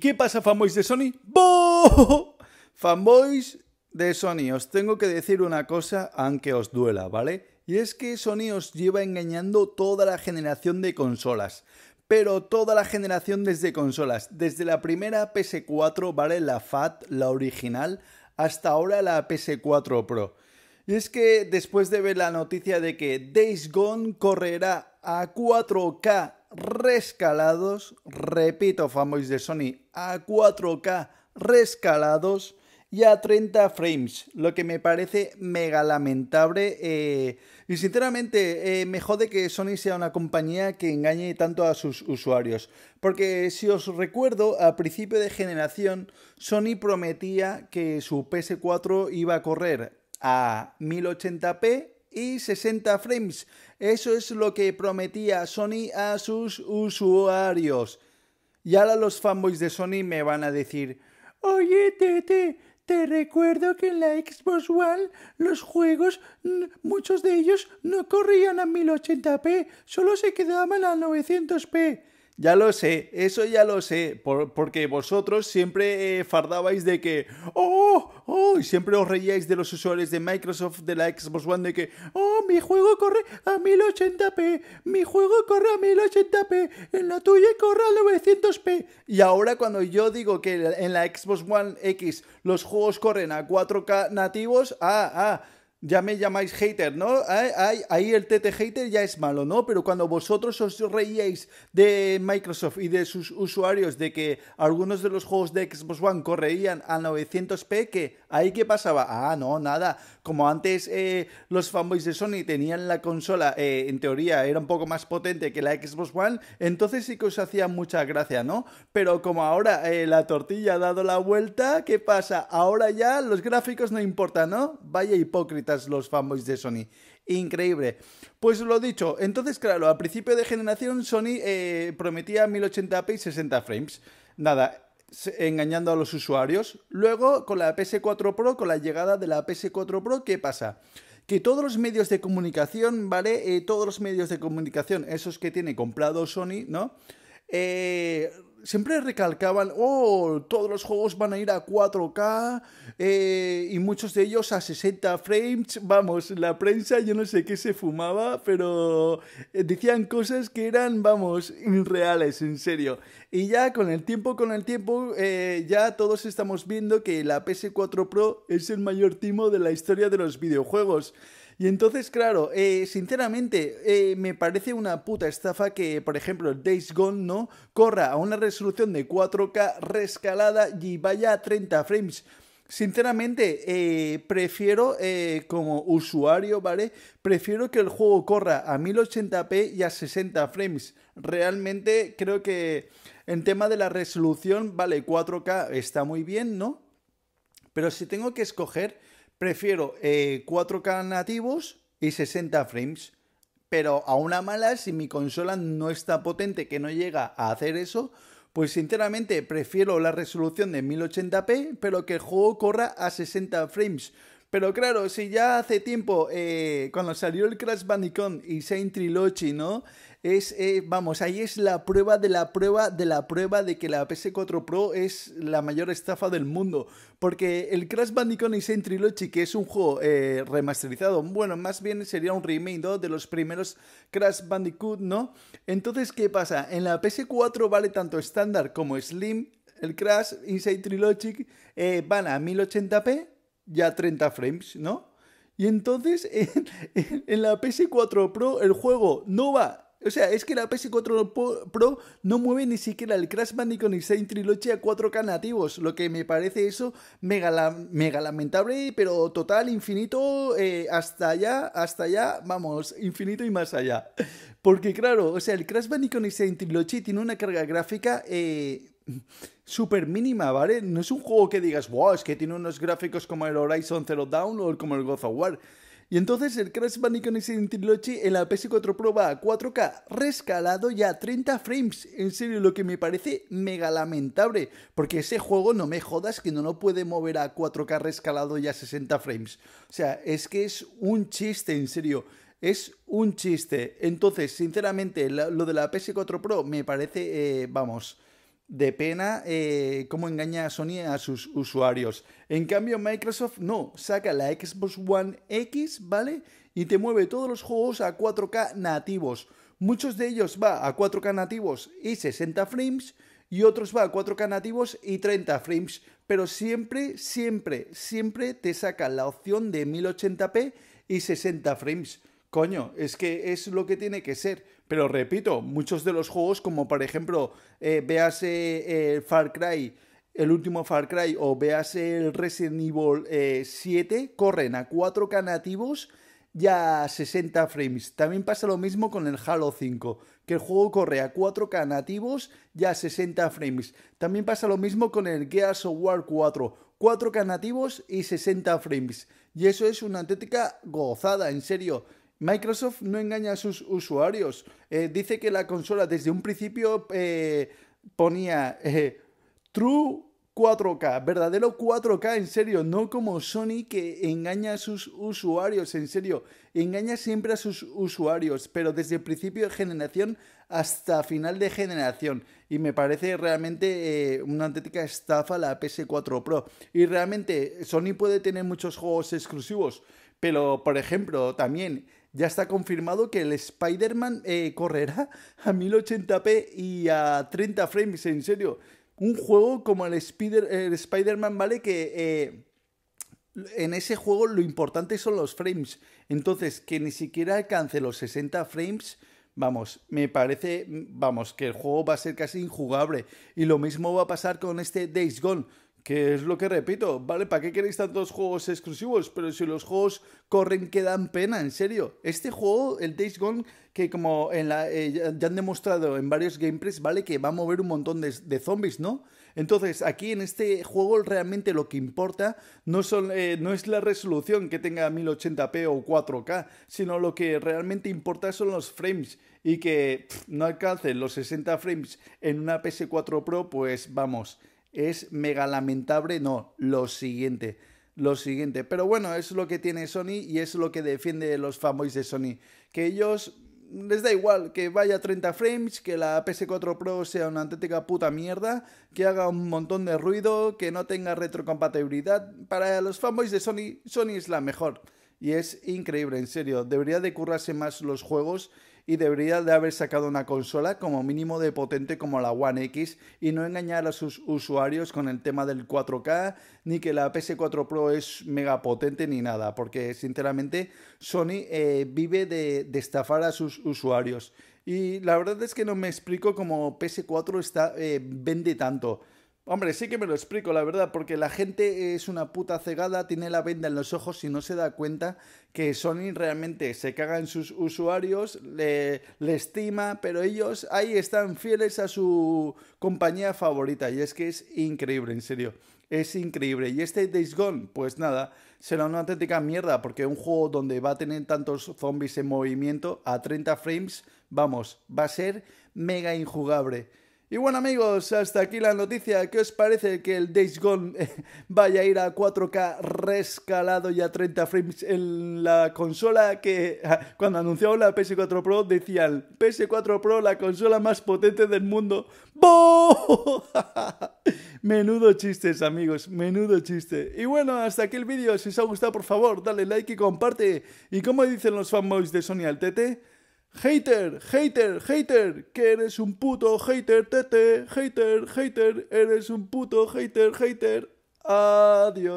¿qué pasa, fanboys de Sony? ¡Boo! Fanboys de Sony, os tengo que decir una cosa, aunque os duela, ¿vale? Y es que Sony os lleva engañando toda la generación de consolas. Pero toda la generación desde consolas, desde la primera PS4, ¿vale? La FAT, la original, hasta ahora la PS4 Pro. Y es que después de ver la noticia de que Days Gone correrá a 4K rescalados, repito, famosos de Sony, a 4K rescalados y a 30 frames, lo que me parece mega lamentable. Eh, y sinceramente, eh, me jode que Sony sea una compañía que engañe tanto a sus usuarios. Porque si os recuerdo, a principio de generación, Sony prometía que su PS4 iba a correr a 1080p y 60 frames. Eso es lo que prometía Sony a sus usuarios. Y ahora los fanboys de Sony me van a decir, oye, Tete, te recuerdo que en la Xbox One los juegos, muchos de ellos no corrían a 1080p, solo se quedaban a 900p. Ya lo sé, eso ya lo sé, porque vosotros siempre eh, fardabais de que, oh, oh, y siempre os reíais de los usuarios de Microsoft, de la Xbox One, de que, oh, mi juego corre a 1080p, mi juego corre a 1080p, en la tuya corre a 900p. Y ahora cuando yo digo que en la Xbox One X los juegos corren a 4K nativos, ah, ah ya me llamáis hater, ¿no? ahí el TT hater ya es malo, ¿no? Pero cuando vosotros os reíais de Microsoft y de sus usuarios de que algunos de los juegos de Xbox One correían a 900p, que ahí qué pasaba? Ah, no, nada. Como antes eh, los fanboys de Sony tenían la consola, eh, en teoría era un poco más potente que la Xbox One, entonces sí que os hacía mucha gracia, ¿no? Pero como ahora eh, la tortilla ha dado la vuelta, ¿qué pasa? Ahora ya los gráficos no importan, ¿no? Vaya hipócrita los fanboys de Sony. Increíble. Pues lo dicho, entonces claro, al principio de generación Sony eh, prometía 1080p y 60 frames. Nada, engañando a los usuarios. Luego, con la PS4 Pro, con la llegada de la PS4 Pro, ¿qué pasa? Que todos los medios de comunicación, ¿vale? Eh, todos los medios de comunicación, esos que tiene comprado Sony, ¿no? Eh, siempre recalcaban, oh, todos los juegos van a ir a 4K eh, y muchos de ellos a 60 frames. Vamos, la prensa yo no sé qué se fumaba, pero eh, decían cosas que eran, vamos, irreales, en serio. Y ya con el tiempo, con el tiempo, eh, ya todos estamos viendo que la PS4 Pro es el mayor timo de la historia de los videojuegos. Y entonces, claro, eh, sinceramente, eh, me parece una puta estafa que, por ejemplo, el Days Gone, ¿no? Corra a una resolución de 4K rescalada y vaya a 30 frames. Sinceramente, eh, prefiero como usuario, ¿vale? Prefiero que el juego corra a 1080p y a 60 frames. Realmente creo que en tema de la resolución, vale, 4K está muy bien, ¿no? Pero si tengo que escoger, prefiero 4K eh, nativos y 60 frames. Pero a una mala, si mi consola no está potente, que no llega a hacer eso, pues sinceramente prefiero la resolución de 1080p, pero que el juego corra a 60 frames. Pero claro, si ya hace tiempo, eh, cuando salió el Crash Bandicoot y Saint Trilogy, ¿no? Es, eh, vamos, ahí es la prueba de la prueba de la prueba de que la PS4 Pro es la mayor estafa del mundo. Porque el Crash Bandicoot y Saint Trilogy, que es un juego eh, remasterizado, bueno, más bien sería un remake de los primeros Crash Bandicoot, ¿no? Entonces, ¿qué pasa? En la PS4 vale tanto estándar como Slim, el Crash, Inside Trilogy, eh, van a 1080p ya 30 frames, ¿no? Y entonces en, la PS4 Pro el juego no va. O sea, es que la PS4 Pro no mueve ni siquiera el Crash Bandicoot ni Saint Trilogy a 4K nativos, lo que me parece eso mega, lamentable, pero total, infinito, eh, hasta allá, hasta allá, vamos, infinito y más allá. Porque claro, o sea, el Crash Bandicoot y Saint Trilogy tiene una carga gráfica eh, súper mínima, ¿vale? No es un juego que digas, wow, es que tiene unos gráficos como el Horizon Zero Dawn o como el God of War. Y entonces el Crash Bandicoot en la PS4 Pro va a 4K rescalado ya a 30 frames. En serio, lo que me parece mega lamentable. Porque ese juego, no me jodas, que no lo puede mover a 4K rescalado ya a 60 frames. O sea, es que es un chiste, en serio. Es un chiste. Entonces, sinceramente, lo de la PS4 Pro me parece, eh, vamos, de pena eh, cómo engaña a Sony a sus usuarios. En cambio, Microsoft no, saca la Xbox One X, ¿vale? Y te mueve todos los juegos a 4K nativos. Muchos de ellos va a 4K nativos y 60 frames y otros va a 4K nativos y 30 frames. Pero siempre, siempre, siempre te saca la opción de 1080p y 60 frames. Coño, es que es lo que tiene que ser. Pero repito, muchos de los juegos, como por ejemplo, eh, veas el eh, Far Cry, el último Far Cry, o veas el Resident Evil 7, eh, corren a 4K nativos y a 60 frames. También pasa lo mismo con el Halo 5, que el juego corre a 4K nativos y a 60 frames. También pasa lo mismo con el Gears of War 4, 4K nativos y 60 frames. Y eso es una auténtica gozada, en serio. Microsoft no engaña a sus usuarios. Eh, dice que la consola desde un principio eh, ponía eh, True 4K, verdadero 4K, en serio, no como Sony que engaña a sus usuarios, en serio, engaña siempre a sus usuarios, pero desde el principio de generación hasta final de generación. Y me parece realmente una auténtica estafa la PS4 Pro. Y realmente Sony puede tener muchos juegos exclusivos, pero por ejemplo, también ya está confirmado que el Spider-Man eh, correrá a 1080p y a 30 frames, en serio. Un juego como el, Spider man ¿vale? Que eh, en ese juego lo importante son los frames. Entonces, que ni siquiera alcance los 60 frames, vamos, me parece, vamos, que el juego va a ser casi injugable. Y lo mismo va a pasar con este Days Gone. Que es lo que repito, ¿vale? ¿Para qué queréis tantos juegos exclusivos? Pero si los juegos corren que dan pena, en serio. Este juego, el Days Gone, que como en la, eh, ya han demostrado en varios gameplays, ¿vale? Que va a mover un montón de, zombies, ¿no? Entonces, aquí en este juego realmente lo que importa no, eh, no es la resolución que tenga 1080p o 4K, sino lo que realmente importa son los frames y que no alcancen los 60 frames en una PS4 Pro, pues vamos, es mega lamentable, no, lo siguiente, lo siguiente. Pero bueno, es lo que tiene Sony y es lo que defiende los fanboys de Sony, que ellos les da igual que vaya a 30 frames, que la PS4 Pro sea una auténtica puta mierda, que haga un montón de ruido, que no tenga retrocompatibilidad. Para los fanboys de Sony, Sony es la mejor y es increíble, en serio. Debería de currarse más los juegos y debería de haber sacado una consola como mínimo de potente como la One X y no engañar a sus usuarios con el tema del 4K ni que la PS4 Pro es mega potente ni nada, porque sinceramente Sony eh, vive de, estafar a sus usuarios. Y la verdad es que no me explico cómo PS4 está, eh, vende tanto. Hombre, sí que me lo explico, la verdad, porque la gente es una puta cegada, tiene la venda en los ojos y no se da cuenta que Sony realmente se caga en sus usuarios, le, le estima, pero ellos ahí están fieles a su compañía favorita y es que es increíble, en serio es increíble. Y este Days Gone, pues nada, será una auténtica mierda, porque un juego donde va a tener tantos zombies en movimiento a 30 frames, vamos, va a ser mega injugable. Y bueno amigos, hasta aquí la noticia. ¿Qué os parece que el Days Gone eh, vaya a ir a 4K rescalado y a 30 frames en la consola que cuando anunciaron la PS4 Pro decían PS4 Pro la consola más potente del mundo? Menudo chistes amigos, menudo chiste. Y bueno, hasta aquí el vídeo. Si os ha gustado por favor dale like y comparte. ¿Y como dicen los fanboys de Sony Altete? Hater, hater, hater, que eres un puto hater, tete, hater, hater, eres un puto hater, hater. Adiós.